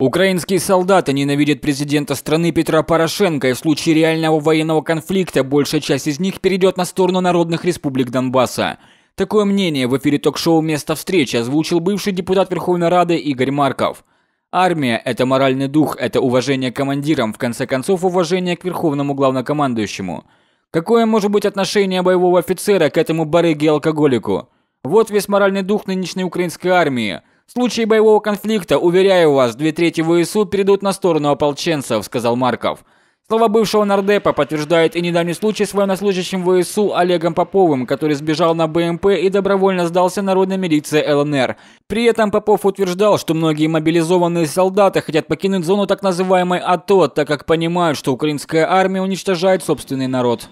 Украинские солдаты ненавидят президента страны Петра Порошенко, и в случае реального военного конфликта большая часть из них перейдет на сторону народных республик Донбасса. Такое мнение в эфире ток-шоу «Место встречи» озвучил бывший депутат Верховной Рады Игорь Марков. Армия – это моральный дух, это уважение к командирам, в конце концов уважение к верховному главнокомандующему. Какое может быть отношение боевого офицера к этому барыге-алкоголику? Вот весь моральный дух нынешней украинской армии – в случае боевого конфликта, уверяю вас, две трети ВСУ перейдут на сторону ополченцев, сказал Марков. Слова бывшего нардепа подтверждает и недавний случай с военнослужащим ВСУ Олегом Поповым, который сбежал на БМП и добровольно сдался народной милиции ЛНР. При этом Попов утверждал, что многие мобилизованные солдаты хотят покинуть зону так называемой АТО, так как понимают, что украинская армия уничтожает собственный народ.